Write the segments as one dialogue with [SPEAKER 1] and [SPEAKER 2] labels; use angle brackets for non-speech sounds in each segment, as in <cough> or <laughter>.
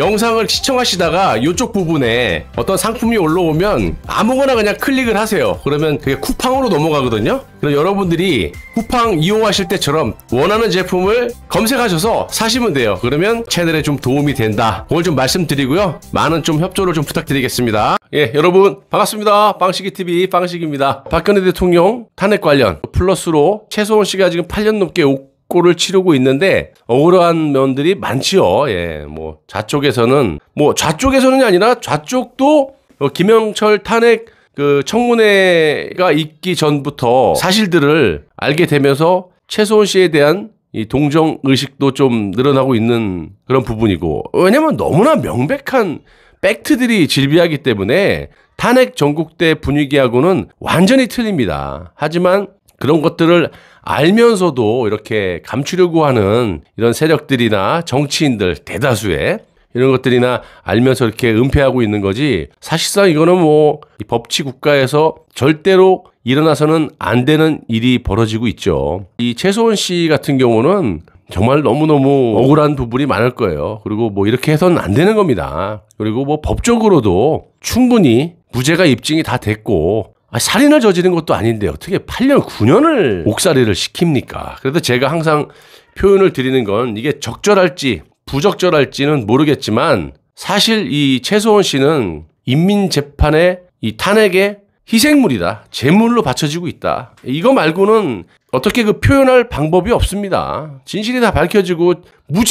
[SPEAKER 1] 영상을 시청하시다가 이쪽 부분에 어떤 상품이 올라오면 아무거나 그냥 클릭을 하세요. 그러면 그게 쿠팡으로 넘어가거든요. 그럼 여러분들이 쿠팡 이용하실 때처럼 원하는 제품을 검색하셔서 사시면 돼요. 그러면 채널에 좀 도움이 된다. 그걸 좀 말씀드리고요. 많은 좀 협조를 좀 부탁드리겠습니다. 예, 여러분 반갑습니다. 빵식이TV 빵식입니다. 박근혜 대통령 탄핵 관련 플러스로 최소원 씨가 지금 8년 넘게 골을 치르고 있는데 억울한 면들이 많지요. 예, 뭐 좌쪽에서는 뭐좌쪽에서는 아니라 좌쪽도 어, 김영철 탄핵 그 청문회가 있기 전부터 사실들을 알게 되면서 최소원 씨에 대한 이 동정 의식도 좀 늘어나고 있는 그런 부분이고 왜냐면 너무나 명백한 팩트들이 질비하기 때문에 탄핵 전국대 분위기하고는 완전히 틀립니다. 하지만 그런 것들을 알면서도 이렇게 감추려고 하는 이런 세력들이나 정치인들 대다수의 이런 것들이나 알면서 이렇게 은폐하고 있는 거지 사실상 이거는 뭐 법치 국가에서 절대로 일어나서는 안 되는 일이 벌어지고 있죠. 이 최소원 씨 같은 경우는 정말 너무너무 억울한 부분이 많을 거예요. 그리고 뭐 이렇게 해서는 안 되는 겁니다. 그리고 뭐 법적으로도 충분히 무죄가 입증이 다 됐고 아, 살인을 저지른 것도 아닌데 어떻게 8년, 9년을 옥살이를 시킵니까? 그래도 제가 항상 표현을 드리는 건 이게 적절할지 부적절할지는 모르겠지만 사실 이 최소원 씨는 인민재판의 이 탄핵의 희생물이다. 재물로 바쳐지고 있다. 이거 말고는 어떻게 그 표현할 방법이 없습니다. 진실이 다 밝혀지고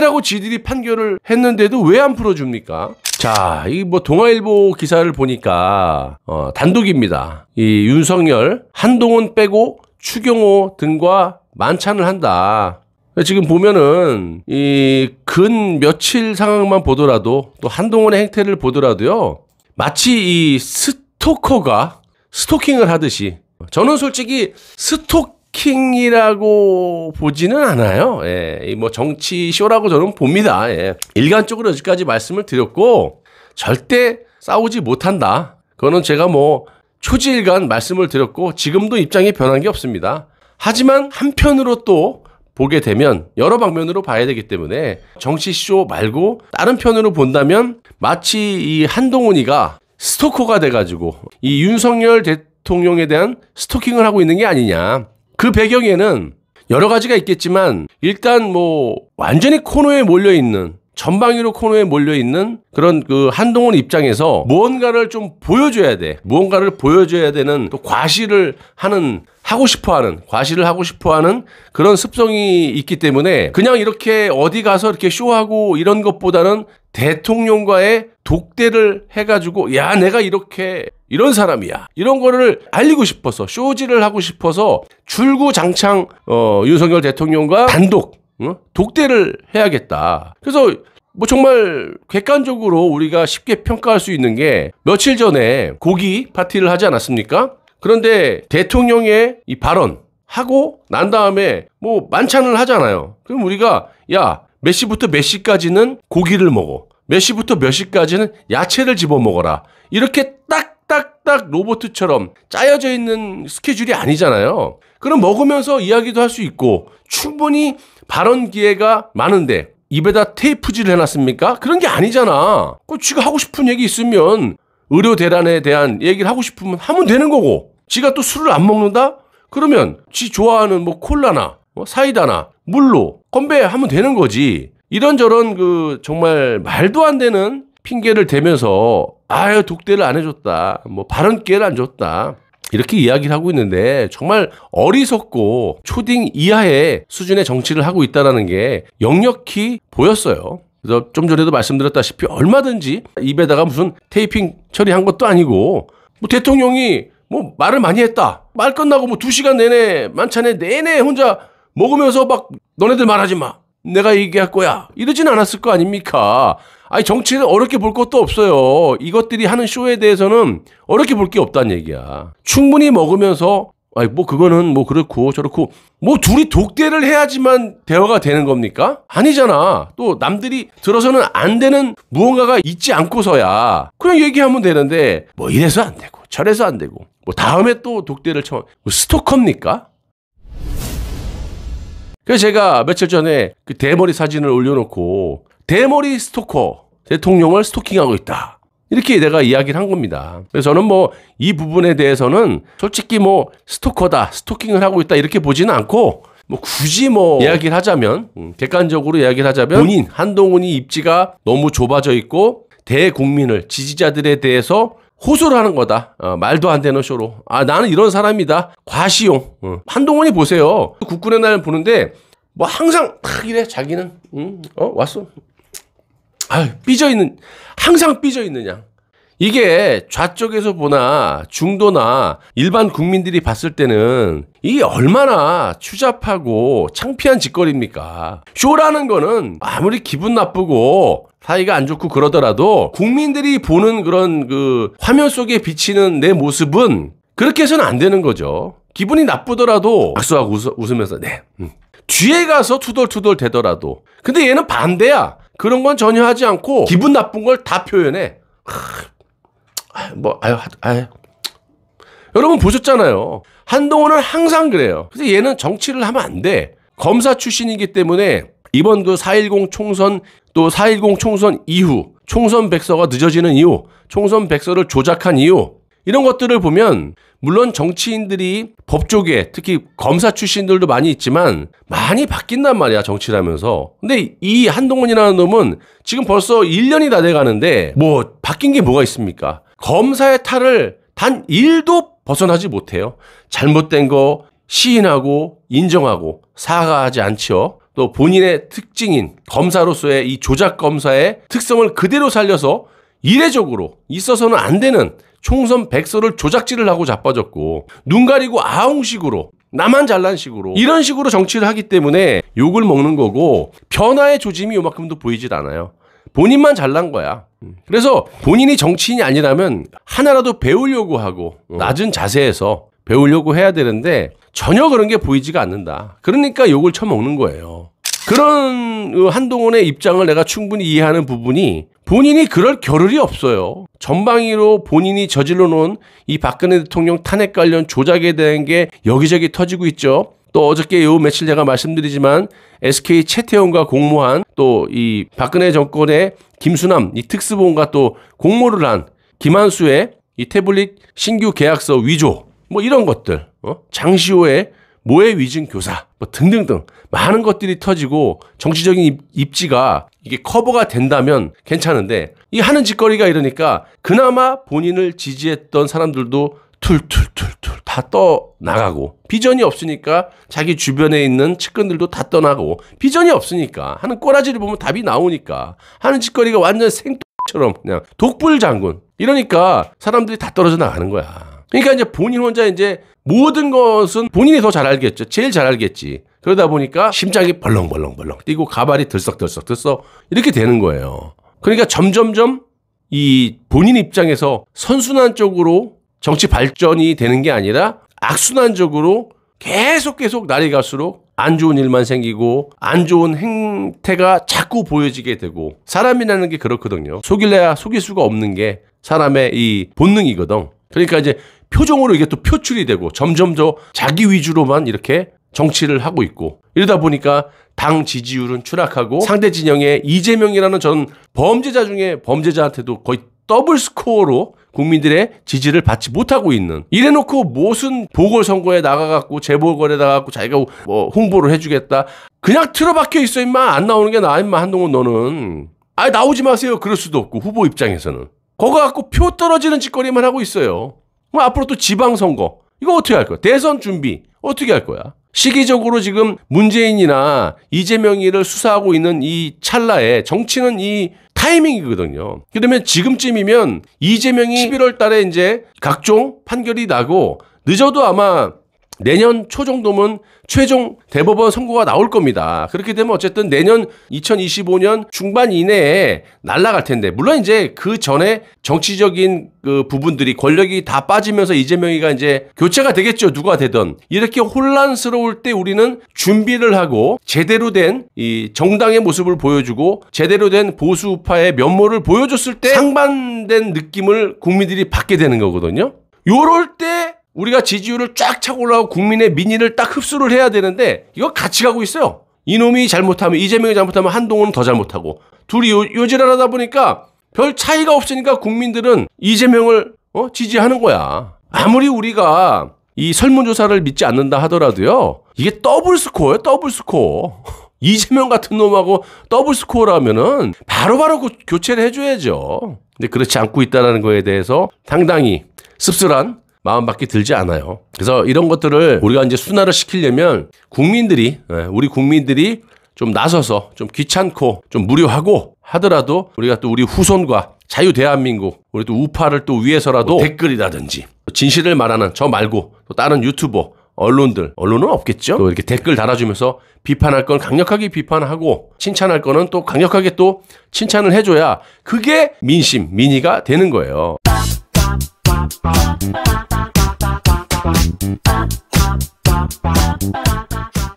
[SPEAKER 1] 무죄라고 지들이 판결을 했는데도 왜 안 풀어줍니까? 자, 이 뭐 동아일보 기사를 보니까 어, 단독입니다. 이 윤석열, 한동훈 빼고 추경호 등과 만찬을 한다. 지금 보면은 이 근 며칠 상황만 보더라도 또 한동훈의 행태를 보더라도요. 마치 이 스토커가 스토킹을 하듯이 저는 솔직히 스토 킹이라고 보지는 않아요. 예, 뭐 정치쇼라고 저는 봅니다. 예. 일관적으로 여기까지 말씀을 드렸고 절대 싸우지 못한다. 그거는 제가 뭐 초지일관 말씀을 드렸고 지금도 입장이 변한 게 없습니다. 하지만 한편으로 또 보게 되면 여러 방면으로 봐야 되기 때문에 정치쇼 말고 다른 편으로 본다면 마치 이 한동훈이가 스토커가 돼가지고 이 윤석열 대통령에 대한 스토킹을 하고 있는 게 아니냐. 그 배경에는 여러 가지가 있겠지만 일단 뭐 완전히 코너에 몰려 있는 전방위로 코너에 몰려 있는 그런 그 한동훈 입장에서 무언가를 좀 보여줘야 돼. 무언가를 보여줘야 되는 또 과시를 하는 하고 싶어 하는 과시를 하고 싶어 하는 그런 습성이 있기 때문에 그냥 이렇게 어디 가서 이렇게 쇼하고 이런 것보다는 대통령과의 독대를 해가지고 야 내가 이렇게 이런 사람이야. 이런 거를 알리고 싶어서 쇼지를 하고 싶어서 줄구장창 어, 윤석열 대통령과 단독 어? 독대를 해야겠다. 그래서 뭐 정말 객관적으로 우리가 쉽게 평가할 수 있는 게 며칠 전에 고기 파티를 하지 않았습니까? 그런데 대통령의 이 발언 하고 난 다음에 뭐 만찬을 하잖아요. 그럼 우리가 야 몇 시부터 몇 시까지는 고기를 먹어. 몇 시부터 몇 시까지는 야채를 집어 먹어라. 이렇게 딱 딱딱 로버트처럼 짜여져 있는 스케줄이 아니잖아요. 그럼 먹으면서 이야기도 할 수 있고 충분히 발언 기회가 많은데 입에다 테이프질을 해놨습니까? 그런 게 아니잖아. 그 지가 하고 싶은 얘기 있으면 의료 대란에 대한 얘기를 하고 싶으면 하면 되는 거고 지가 또 술을 안 먹는다? 그러면 지 좋아하는 뭐 콜라나 뭐 사이다나 물로 건배하면 되는 거지. 이런저런 그 정말 말도 안 되는 핑계를 대면서 아유 독대를 안 해줬다 뭐 발언 기회를 안 줬다 이렇게 이야기를 하고 있는데 정말 어리석고 초딩 이하의 수준의 정치를 하고 있다라는 게 역력히 보였어요. 그래서 좀 전에도 말씀드렸다시피 얼마든지 입에다가 무슨 테이핑 처리한 것도 아니고 뭐 대통령이 뭐 말을 많이 했다. 말 끝나고 뭐 두 시간 내내 만찬에 내내 혼자 먹으면서 막 너네들 말하지 마. 내가 얘기할 거야. 이러진 않았을 거 아닙니까? 아니 정치를 어렵게 볼 것도 없어요. 이것들이 하는 쇼에 대해서는 어렵게 볼 게 없다는 얘기야. 충분히 먹으면서 아니 뭐 그거는 뭐 그렇고 저렇고 뭐 둘이 독대를 해야지만 대화가 되는 겁니까? 아니잖아. 또 남들이 들어서는 안 되는 무언가가 있지 않고서야 그냥 얘기하면 되는데 뭐 이래서 안 되고 저래서 안 되고 뭐 다음에 또 독대를 쳐. 뭐 스토커입니까? 그래서 제가 며칠 전에 그 대머리 사진을 올려놓고 대머리 스토커 대통령을 스토킹하고 있다. 이렇게 내가 이야기를 한 겁니다. 그래서 저는 뭐 이 부분에 대해서는 솔직히 뭐 스토커다, 스토킹을 하고 있다 이렇게 보지는 않고 뭐 굳이 뭐 이야기를 하자면 음, 객관적으로 이야기를 하자면 본인 한동훈이 입지가 너무 좁아져 있고 대국민을 지지자들에 대해서 호소를 하는 거다. 어, 말도 안 되는 쇼로. 아 나는 이런 사람이다. 과시용. 어. 한동훈이 보세요. 국군의 날 보는데 뭐 항상 탁 이래 자기는 응? 음, 어 왔어 아유, 삐져있는, 항상 삐져있는 양. 이게 좌쪽에서 보나 중도나 일반 국민들이 봤을 때는 이게 얼마나 추잡하고 창피한 짓거리입니까? 쇼라는 거는 아무리 기분 나쁘고 사이가 안 좋고 그러더라도 국민들이 보는 그런 그 화면 속에 비치는 내 모습은 그렇게 해서는 안 되는 거죠. 기분이 나쁘더라도 악수하고 웃으면서 네. 음. 뒤에 가서 투덜투덜 되더라도 근데 얘는 반대야. 그런 건 전혀 하지 않고 기분 나쁜 걸 다 표현해. 하, 뭐 아유 아유 여러분 보셨잖아요. 한동훈은 항상 그래요. 그래서 얘는 정치를 하면 안 돼. 검사 출신이기 때문에 이번 그4.10 총선 또 4.10 총선 이후 총선 백서가 늦어지는 이유, 총선 백서를 조작한 이유, 이런 것들을 보면 물론 정치인들이 법조계 특히 검사 출신들도 많이 있지만 많이 바뀐단 말이야 정치라면서 근데 이 한동훈이라는 놈은 지금 벌써 1년이 다 돼가는데 뭐 바뀐 게 뭐가 있습니까 검사의 탈을 단 1도 벗어나지 못해요 잘못된 거 시인하고 인정하고 사과하지 않지요 또 본인의 특징인 검사로서의 이 조작 검사의 특성을 그대로 살려서 이례적으로 있어서는 안 되는 총선 백서를 조작질을 하고 자빠졌고 눈 가리고 아웅식으로 나만 잘난 식으로 이런 식으로 정치를 하기 때문에 욕을 먹는 거고 변화의 조짐이 요만큼도 보이질 않아요. 본인만 잘난 거야. 음. 그래서 본인이 정치인이 아니라면 하나라도 배우려고 하고 어. 낮은 자세에서 배우려고 해야 되는데 전혀 그런 게 보이지가 않는다. 그러니까 욕을 쳐먹는 거예요. 그런 어, 한동훈의 입장을 내가 충분히 이해하는 부분이 본인이 그럴 겨를이 없어요. 전방위로 본인이 저질러 놓은 이 박근혜 대통령 탄핵 관련 조작에 대한 게 여기저기 터지고 있죠. 또 어저께 요 며칠 제가 말씀드리지만 SK 최태원과 공모한 또 이 박근혜 정권의 김수남 이 특수본과 또 공모를 한 김한수의 이 태블릿 신규 계약서 위조 뭐 이런 것들 어? 장시호의 모해 위증 교사 뭐 등등등 많은 것들이 터지고 정치적인 입지가 이게 커버가 된다면 괜찮은데 이 하는 짓거리가 이러니까 그나마 본인을 지지했던 사람들도 툴툴툴툴 다 떠나가고 비전이 없으니까 자기 주변에 있는 측근들도 다 떠나고 비전이 없으니까 하는 꼬라지를 보면 답이 나오니까 하는 짓거리가 완전 생처럼 그냥 독불 장군 이러니까 사람들이 다 떨어져 나가는 거야. 그러니까 이제 본인 혼자 이제 모든 것은 본인이 더 잘 알겠죠. 제일 잘 알겠지. 그러다 보니까 심장이 벌렁벌렁벌렁 뛰고 가발이 들썩들썩들썩 이렇게 되는 거예요. 그러니까 점점점 이 본인 입장에서 선순환 쪽으로 정치 발전이 되는 게 아니라 악순환적으로 계속 계속 날이 갈수록 안 좋은 일만 생기고 안 좋은 행태가 자꾸 보여지게 되고 사람이라는 게 그렇거든요. 속일래야 속일 수가 없는 게 사람의 이 본능이거든. 그러니까 이제 표정으로 이게 또 표출이 되고 점점 더 자기 위주로만 이렇게 정치를 하고 있고 이러다 보니까 당 지지율은 추락하고 상대 진영의 이재명이라는 전 범죄자 중에 범죄자한테도 거의 더블 스코어로 국민들의 지지를 받지 못하고 있는 이래놓고 무슨 보궐선거에 나가갖고 재보궐에 나가갖고 자기가 뭐 홍보를 해주겠다 그냥 틀어박혀 있어 임마 안 나오는 게 나아 임마 한동훈 너는 아 나오지 마세요 그럴 수도 없고 후보 입장에서는 거가 갖고 표 떨어지는 짓거리만 하고 있어요 그럼 뭐 앞으로 또 지방선거. 이거 어떻게 할 거야? 대선 준비. 어떻게 할 거야? 시기적으로 지금 문재인이나 이재명이를 수사하고 있는 이 찰나에 정치는 이 타이밍이거든요. 그러면 지금쯤이면 이재명이 11월 달에 이제 각종 판결이 나고 늦어도 아마 내년 초 정도면 최종 대법원 선고가 나올 겁니다. 그렇게 되면 어쨌든 내년 2025년 중반 이내에 날라갈 텐데 물론 이제 그 전에 정치적인 그 부분들이 권력이 다 빠지면서 이재명이가 이제 교체가 되겠죠. 누가 되든 이렇게 혼란스러울 때 우리는 준비를 하고 제대로 된 이 정당의 모습을 보여주고 제대로 된 보수 우파의 면모를 보여줬을 때 상반된 느낌을 국민들이 받게 되는 거거든요. 요럴 때 우리가 지지율을 쫙 차고 올라가고 국민의 민의를 딱 흡수를 해야 되는데 이거 같이 가고 있어요. 이놈이 잘못하면 이재명이 잘못하면 한동훈은 더 잘못하고 둘이 요, 지랄하다 보니까 별 차이가 없으니까 국민들은 이재명을 어? 지지하는 거야. 아무리 우리가 이 설문조사를 믿지 않는다 하더라도요. 이게 더블 스코어예요. 더블 스코어. <laughs> 이재명 같은 놈하고 더블 스코어라면은 바로바로 바 교체를 해줘야죠. 근데 그렇지 않고 있다는 거에 대해서 상당히 씁쓸한 마음밖에 들지 않아요. 그래서 이런 것들을 우리가 이제 순화를 시키려면 국민들이 예, 우리 국민들이 좀 나서서 좀 귀찮고 좀 무료하고 하더라도 우리가 또 우리 후손과 자유 대한민국 우리 또 우파를 또 위해서라도 뭐 댓글이라든지 진실을 말하는 저 말고 또 다른 유튜버 언론들 언론은 없겠죠. 또 이렇게 댓글 달아주면서 비판할 건 강력하게 비판하고 칭찬할 거는 또 강력하게 또 칭찬을 해줘야 그게 민심 민의가 되는 거예요. ba ba ba ba ba